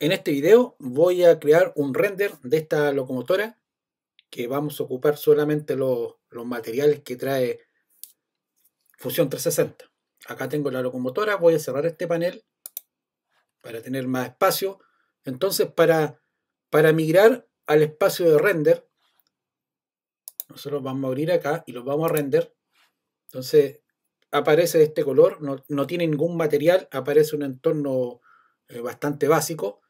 En este video voy a crear un render de esta locomotora que vamos a ocupar solamente los, materiales que trae Fusión 360. Acá tengo la locomotora, voy a cerrar este panel para tener más espacio. Entonces para, para migrar al espacio de render, nosotros vamos a abrir acá y los vamos a render. Entonces aparece de este color, no, tiene ningún material, aparece un entorno eh, bastante básico.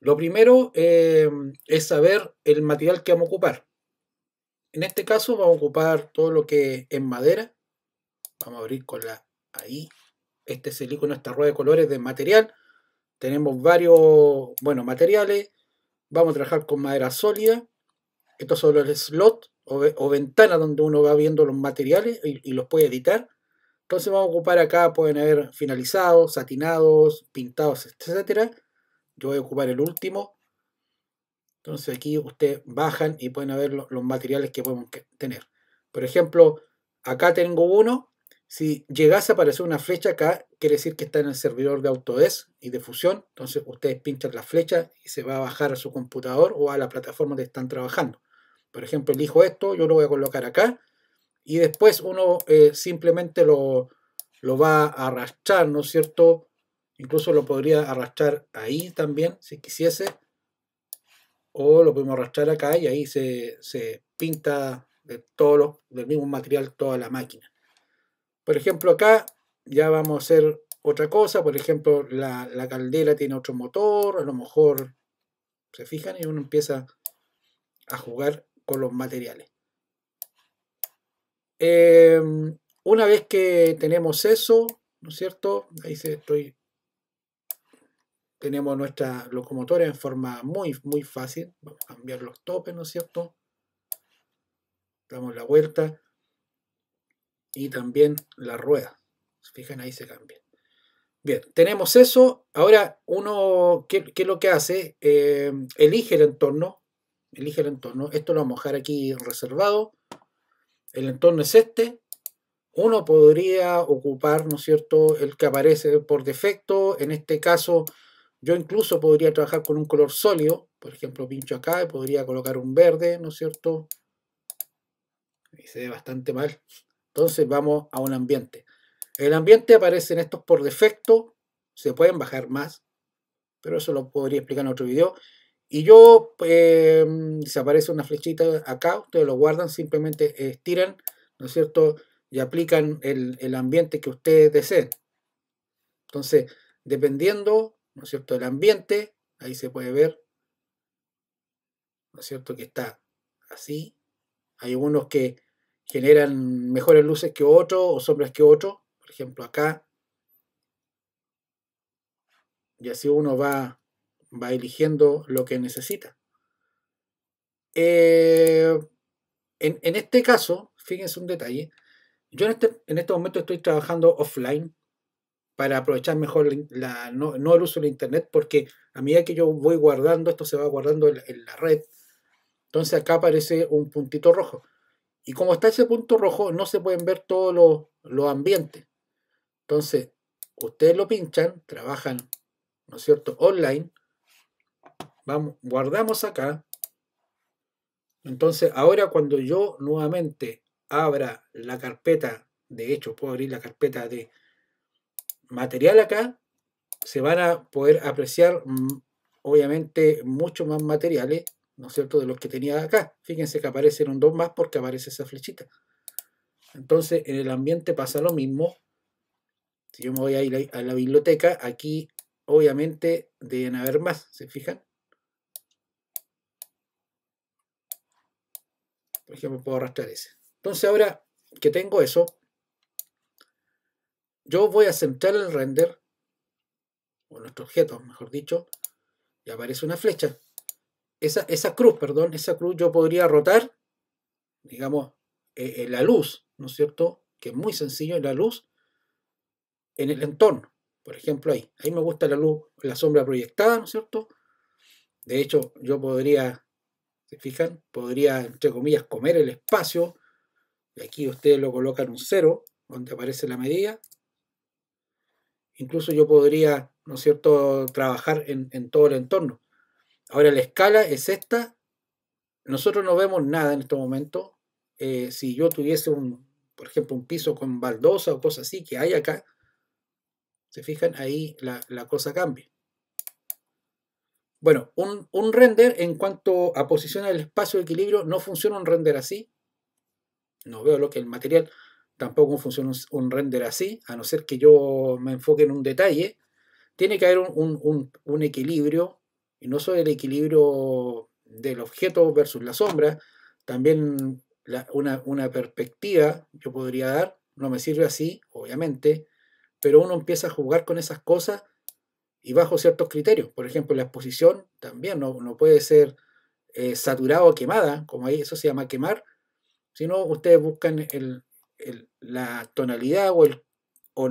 Lo primero em, es saber el material que vamos a ocupar. En este caso vamos a ocupar todo lo que es madera. Vamos a abrir con la ahí. Este es el esta rueda de colores de material. Tenemos varios, bueno, materiales. Vamos a trabajar con madera sólida. Estos son los slots o, ventanas donde uno va viendo los materiales y, y los puede editar. Entonces vamos a ocupar acá, pueden haber finalizados, satinados, pintados, etcétera. Yo voy a ocupar el último. Entonces aquí ustedes bajan y pueden ver los, materiales que podemos tener. Por ejemplo, acá tengo uno. Si llegase a aparecer una flecha acá, quiere decir que está en el servidor de Autodesk y de Fusión. Entonces ustedes pinchan la flecha y se va a bajar a su computador o a la plataforma donde están trabajando. Por ejemplo, elijo esto, yo lo voy a colocar acá. Y después uno eh, simplemente lo, lo va a arrastrar, ¿no es cierto?, Incluso lo podría arrastrar ahí también, si quisiese. O lo podemos arrastrar acá y ahí se, pinta de todo del mismo material toda la máquina. Por ejemplo, acá ya vamos a hacer otra cosa. Por ejemplo, la, caldera tiene otro motor. A lo mejor, se fijan, y uno empieza a jugar con los materiales. Em, una vez que tenemos eso, ¿no es cierto? Ahí estoy tenemos nuestra locomotora en forma muy, muy fácil. Vamos a cambiar los topes, ¿no es cierto? Damos la vuelta. Y también la rueda. Se fijan, ahí se cambia. Bien, tenemos eso. Ahora, uno, ¿qué, es lo que hace? Em, elige el entorno. Elige el entorno. Esto lo vamos a dejar aquí reservado. El entorno es este. Uno podría ocupar, ¿no es cierto?, el que aparece por defecto. En este caso, yo incluso podría trabajar con un color sólido, por ejemplo, pincho acá y podría colocar un verde, ¿no es cierto? Y se ve bastante mal. Entonces vamos a un ambiente. El ambiente aparecen estos por defecto, se pueden bajar más, pero eso lo podría explicar en otro video. Y yo, em, se aparece una flechita acá, ustedes lo guardan, simplemente estiran, ¿no es cierto? Y aplican el, el ambiente que ustedes deseen. Entonces, dependiendo ¿no es cierto?, el ambiente, ahí se puede ver, ¿no es cierto?, que está así. Hay unos que generan mejores luces que otros o sombras que otros, por ejemplo acá. Y así uno va, va eligiendo lo que necesita. Eh, en, este caso, fíjense un detalle, yo en este, este momento estoy trabajando offline, para aprovechar mejor no, el uso de Internet, porque a medida que yo voy guardando, esto se va guardando en, la red. Entonces acá aparece un puntito rojo. Y como está ese punto rojo, no se pueden ver todos los, los ambientes. Entonces, ustedes lo pinchan, trabajan, ¿no es cierto?, online. Vamos, guardamos acá. Entonces, ahora cuando yo nuevamente abra la carpeta, de hecho, puedo abrir la carpeta de material acá, se van a poder apreciar mm, obviamente mucho más materiales, ¿no es cierto?, de los que tenía acá. Fíjense que un dos más porque aparece esa flechita. Entonces, en el ambiente pasa lo mismo. Si yo me voy a ir a la biblioteca, aquí obviamente deben haber más, ¿se fijan? Por ejemplo, puedo arrastrar ese. Entonces, ahora que tengo eso, yo voy a centrar el render, o nuestro objeto, mejor dicho, y aparece una flecha. Esa, esa cruz, perdón, esa cruz yo podría rotar, digamos, eh, eh, la luz, ¿no es cierto? Que es muy sencillo, la luz en el entorno. Por ejemplo, ahí. Ahí me gusta la luz, la sombra proyectada, ¿no es cierto? De hecho, yo podría, ¿se fijan? Podría, entre comillas, comer el espacio. Y aquí ustedes lo colocan un cero, donde aparece la medida incluso yo podría, ¿no es cierto?, trabajar en, todo el entorno. Ahora, la escala es esta. Nosotros no vemos nada en este momento. Eh, si yo tuviese, un, por ejemplo, un piso con baldosa o cosas así que hay acá, se fijan, ahí la, cosa cambia. Bueno, un, render en cuanto a posición del espacio de equilibrio no funciona un render así. No veo lo que el material, tampoco funciona un render así, a no ser que yo me enfoque en un detalle, tiene que haber un, equilibrio, y no solo el equilibrio del objeto versus la sombra, también una, perspectiva yo podría dar, no me sirve así, obviamente, pero uno empieza a jugar con esas cosas y bajo ciertos criterios. Por ejemplo, la exposición también no, puede ser eh, saturada o quemada, como ahí eso se llama quemar, sino ustedes buscan el, la tonalidad o, el, o,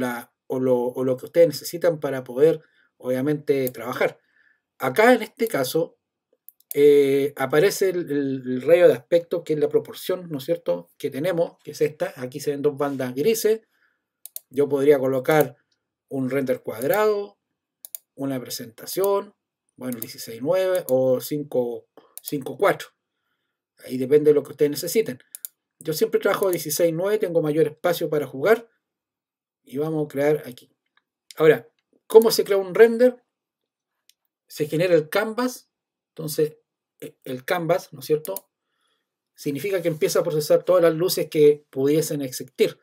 o, lo, que ustedes necesitan para poder, obviamente, trabajar. Acá, en este caso, eh, aparece el, el, rayo de aspecto, que es la proporción, ¿no es cierto?, que tenemos, que es esta. Aquí se ven dos bandas grises. Yo podría colocar un render cuadrado, una presentación, bueno, 16.9 o 5.4. Ahí depende de lo que ustedes necesiten yo siempre trabajo 16.9, tengo mayor espacio para jugar y vamos a crear aquí. Ahora, ¿cómo se crea un render? Se genera el canvas, entonces e, el canvas, ¿no es cierto? Significa que empieza a procesar todas las luces que pudiesen existir.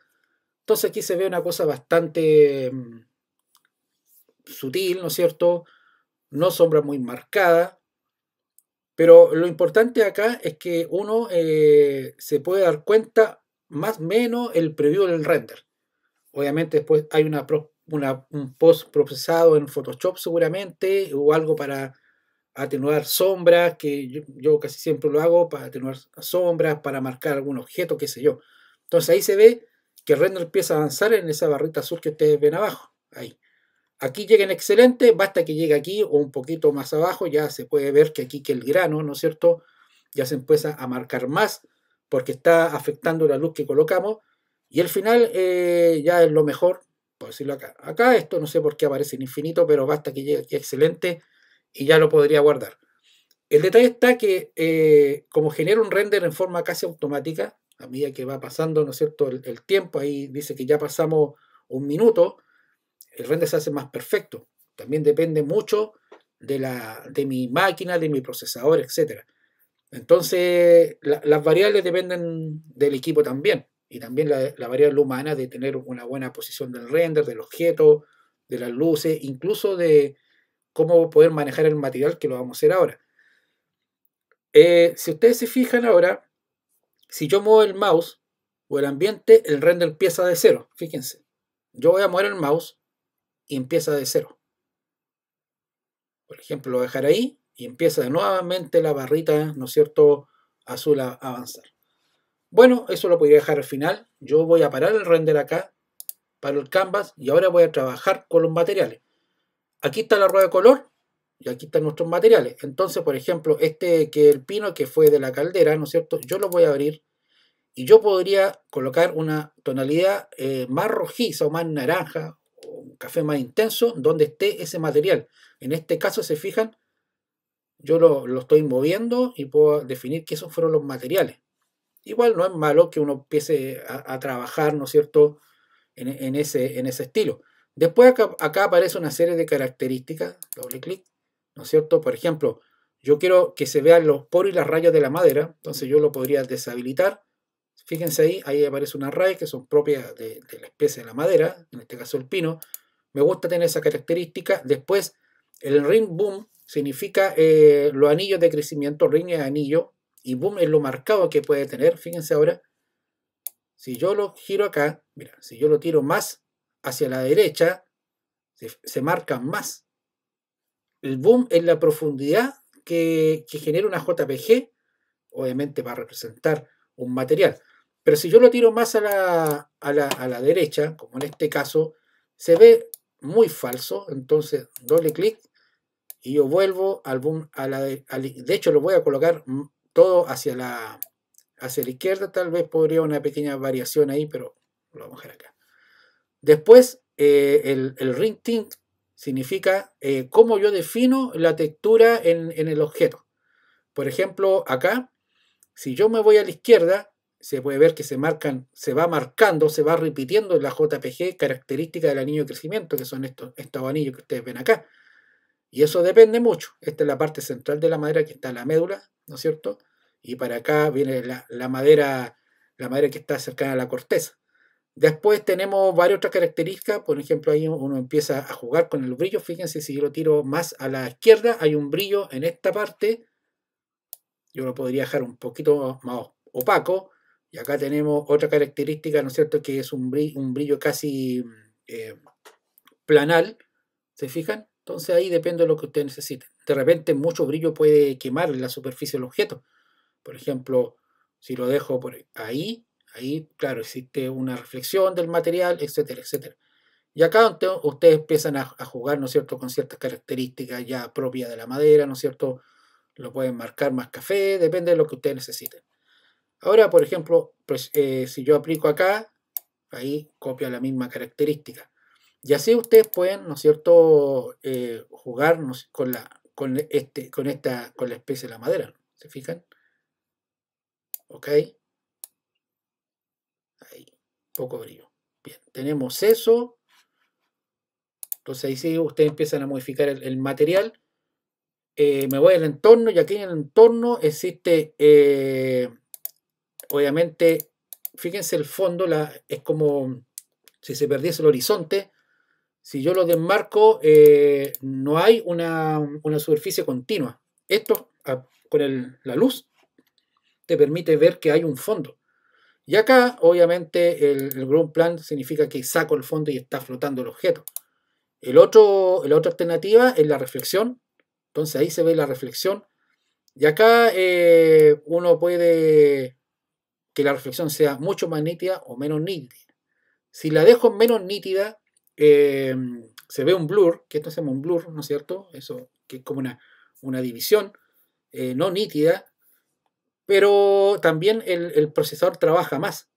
Entonces aquí se ve una cosa bastante mm, sutil, ¿no es cierto? No sombra muy marcada, pero lo importante acá es que uno eh, se puede dar cuenta más o menos el preview del render. Obviamente después hay una, un post procesado en Photoshop seguramente o algo para atenuar sombras, que yo, yo casi siempre lo hago para atenuar sombras, para marcar algún objeto, qué sé yo. Entonces ahí se ve que el render empieza a avanzar en esa barrita azul que ustedes ven abajo. Ahí. Aquí llega en excelente, basta que llegue aquí o un poquito más abajo, ya se puede ver que aquí que el grano, ¿no es cierto? Ya se empieza a marcar más porque está afectando la luz que colocamos. Y el final eh, ya es lo mejor, por decirlo acá. Acá esto no sé por qué aparece en infinito, pero basta que llegue aquí excelente y ya lo podría guardar. El detalle está que eh, como genera un render en forma casi automática, a medida que va pasando, ¿no es cierto?, el, el tiempo, ahí dice que ya pasamos un minuto, el render se hace más perfecto. También depende mucho de, la, de mi máquina, de mi procesador, etc. Entonces, las variables dependen del equipo también. Y también la, variable humana de tener una buena posición del render, del objeto, de las luces, incluso de cómo poder manejar el material que lo vamos a hacer ahora. Eh, si ustedes se fijan ahora, si yo muevo el mouse o el ambiente, el render empieza de cero. Fíjense. Yo voy a mover el mouse y empieza de cero. Por ejemplo, lo voy a dejar ahí y empieza nuevamente la barrita, ¿no es cierto?, azul a avanzar. Bueno, eso lo podría dejar al final. Yo voy a parar el render acá, para el canvas y ahora voy a trabajar con los materiales. Aquí está la rueda de color y aquí están nuestros materiales. Entonces, por ejemplo, este que el pino que fue de la caldera, ¿no es cierto? Yo lo voy a abrir y yo podría colocar una tonalidad eh, más rojiza o más naranja café más intenso donde esté ese material. En este caso se fijan, yo lo, estoy moviendo y puedo definir que esos fueron los materiales. Igual no es malo que uno empiece a, trabajar, ¿no es cierto?, en, ese, en ese estilo. Después acá, aparece una serie de características, doble clic, ¿no es cierto? Por ejemplo, yo quiero que se vean los poros y las rayas de la madera, entonces yo lo podría deshabilitar. Fíjense ahí, ahí aparece una raya que son propias de la especie de la madera, en este caso el pino. Me gusta tener esa característica. Después, el ring boom significa eh, los anillos de crecimiento, ring es anillo, y boom es lo marcado que puede tener. Fíjense ahora, si yo lo giro acá, mira, si yo lo tiro más hacia la derecha, se, marcan marca más. El boom es la profundidad que, genera una JPG, obviamente va a representar un material. Pero si yo lo tiro más a la, a la derecha, como en este caso, se ve muy falso. Entonces, doble clic y yo vuelvo al boom. A la, de hecho, lo voy a colocar mm, todo hacia la, hacia la izquierda. Tal vez podría una pequeña variación ahí, pero lo vamos a dejar acá. Después, eh, el, el, ring tint significa eh, cómo yo defino la textura en, en el objeto. Por ejemplo, acá, si yo me voy a la izquierda, se puede ver que se marcan, se va marcando, se va repitiendo la JPG característica del anillo de crecimiento, que son estos, anillos que ustedes ven acá. Y eso depende mucho. Esta es la parte central de la madera, que está la médula, ¿no es cierto? Y para acá viene la, la madera, la madera que está cercana a la corteza. Después tenemos varias otras características, por ejemplo, ahí uno empieza a jugar con el brillo. Fíjense, si yo lo tiro más a la izquierda, hay un brillo en esta parte. Yo lo podría dejar un poquito más opaco acá tenemos otra característica, ¿no es cierto?, que es un brillo, casi eh, planal, ¿se fijan? Entonces ahí depende de lo que usted necesite. De repente mucho brillo puede quemar la superficie del objeto. Por ejemplo, si lo dejo por ahí, ahí, claro, existe una reflexión del material, etcétera, etcétera. Y acá ustedes empiezan a, a, jugar, ¿no es cierto?, con ciertas características ya propias de la madera, ¿no es cierto? Lo pueden marcar más café, depende de lo que ustedes necesiten. Ahora, por ejemplo, pues, eh, si yo aplico acá, ahí copia la misma característica. Y así ustedes pueden, ¿no es cierto?, eh, jugar con, la, este, con, esta, con la especie de la madera. ¿Se fijan? ¿Ok? Ahí, poco brillo. Bien, tenemos eso. Entonces ahí sí, ustedes empiezan a modificar el, material. Eh, me voy al entorno y aquí en el entorno existe obviamente, fíjense el fondo, la, es como si se perdiese el horizonte. Si yo lo desmarco, eh, no hay una, superficie continua. Esto, con la luz, te permite ver que hay un fondo. Y acá, obviamente, el, el ground plan significa que saco el fondo y está flotando el objeto. El otro, la otra alternativa es la reflexión. Entonces ahí se ve la reflexión. Y acá eh, uno puede que la reflexión sea mucho más nítida o menos nítida. Si la dejo menos nítida, em, se ve un blur, que esto se llama un blur, ¿no es cierto? Eso, que es como una, una división eh, no nítida, pero también el, procesador trabaja más.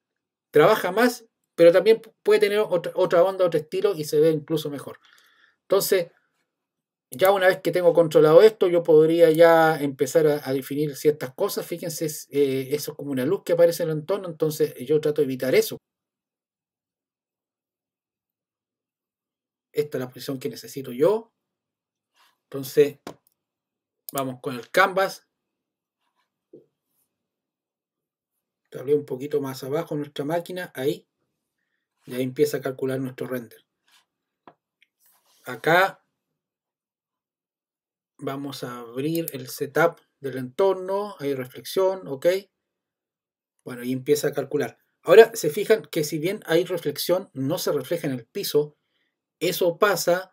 Trabaja más, pero también puede tener otra, otra onda, otro estilo y se ve incluso mejor. Entonces, ya una vez que tengo controlado esto, yo podría ya empezar a, definir ciertas cosas. Fíjense, eh, eso es como una luz que aparece en el entorno, entonces eh, yo trato de evitar eso. Esta es la posición que necesito yo. Entonces, vamos con el canvas. Tableo un poquito más abajo nuestra máquina, ahí. Y ahí empieza a calcular nuestro render. Acá Vamos a abrir el setup del entorno, hay reflexión, ok. Bueno, y empieza a calcular. Ahora se fijan que si bien hay reflexión, no se refleja en el piso. Eso pasa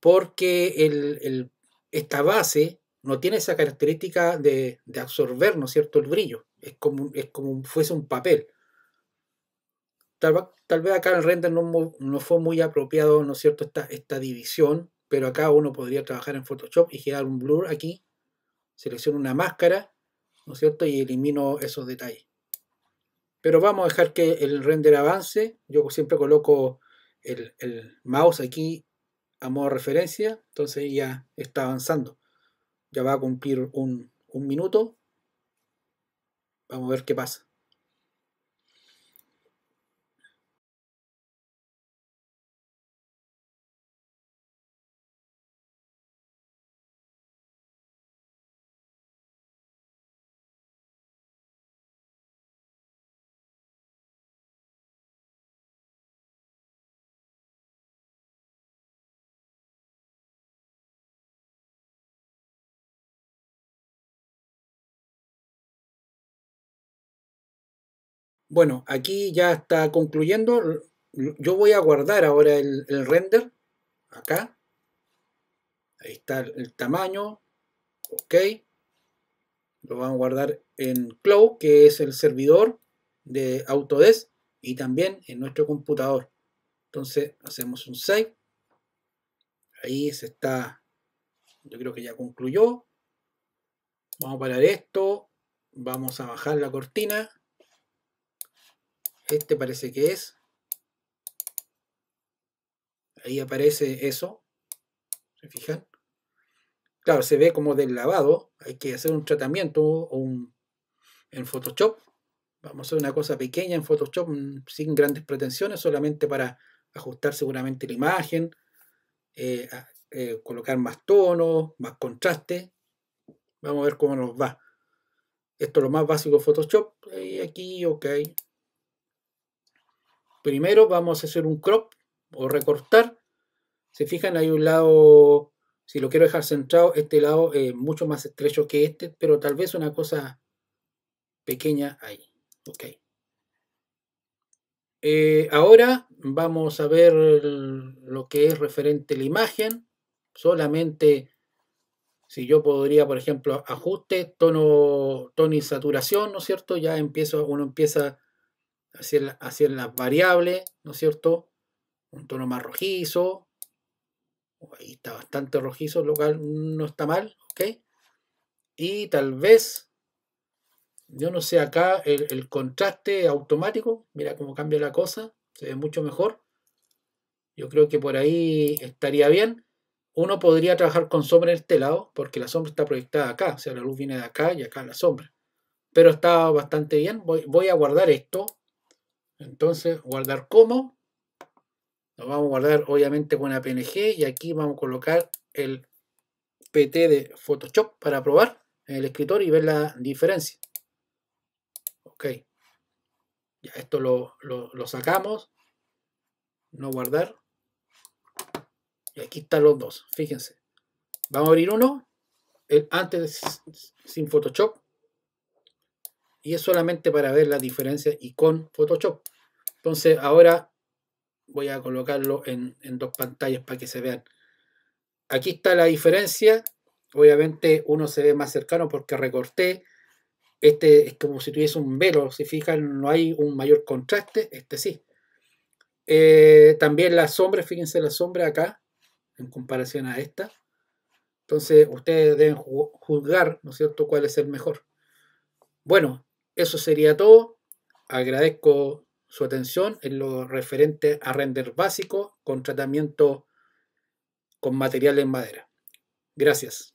porque el, esta base no tiene esa característica de, absorber, ¿no es cierto?, el brillo. Es como, es como fuese un papel. Tal, vez acá en el render no, fue muy apropiado, ¿no es cierto?, esta, esta división pero acá uno podría trabajar en Photoshop y girar un blur aquí, selecciono una máscara, ¿no es cierto? Y elimino esos detalles. Pero vamos a dejar que el render avance, yo siempre coloco el, mouse aquí a modo referencia, entonces ya está avanzando. Ya va a cumplir un minuto. Vamos a ver qué pasa. Bueno, aquí ya está concluyendo. Yo voy a guardar ahora el, render. Acá. Ahí está el tamaño. Ok. Lo vamos a guardar en Cloud, que es el servidor de Autodesk. Y también en nuestro computador. Entonces hacemos un save. Ahí se está. Yo creo que ya concluyó. Vamos a parar esto. Vamos a bajar la cortina. Este parece que es. Ahí aparece eso. ¿Se fijan? Claro, se ve como deslavado. Hay que hacer un tratamiento un, en Photoshop. Vamos a hacer una cosa pequeña en Photoshop mm, sin grandes pretensiones, solamente para ajustar seguramente la imagen, eh, eh, colocar más tonos. más contraste. Vamos a ver cómo nos va. Esto es lo más básico de Photoshop. Y eh, aquí, ok, Primero vamos a hacer un crop o recortar. Se fijan, hay un lado, si lo quiero dejar centrado, este lado es mucho más estrecho que este, pero tal vez una cosa pequeña ahí. Ok. Eh, ahora vamos a ver lo que es referente a la imagen. Solamente si yo podría, por ejemplo, ajuste, tono, tono y saturación, ¿no es cierto? Ya empiezo, uno empieza hacia, la, hacia las variables, ¿no es cierto? Un tono más rojizo, ahí está bastante rojizo, lo cual no está mal, ¿ok? Y tal vez, yo no sé, acá el, contraste automático, mira cómo cambia la cosa, se ve mucho mejor. Yo creo que por ahí estaría bien. Uno podría trabajar con sombra en este lado, porque la sombra está proyectada acá, o sea, la luz viene de acá y acá la sombra. Pero está bastante bien. Voy, voy a guardar esto, entonces, guardar como. Lo vamos a guardar obviamente con la PNG y aquí vamos a colocar el PT de Photoshop para probar en el escritor y ver la diferencia. Ok. Ya esto lo, sacamos. No guardar. Y aquí están los dos. Fíjense. Vamos a abrir uno. antes sin Photoshop y es solamente para ver las diferencia y con Photoshop. Entonces ahora voy a colocarlo en, dos pantallas para que se vean. Aquí está la diferencia. Obviamente uno se ve más cercano porque recorté. Este es como si tuviese un velo. Si fijan, no hay un mayor contraste. Este sí. Eh, también la sombra, fíjense la sombra acá, en comparación a esta. Entonces, ustedes deben juzgar, ¿no es cierto?, cuál es el mejor. Bueno, eso sería todo. Agradezco su atención en lo referente a render básico con tratamiento con material en madera. Gracias.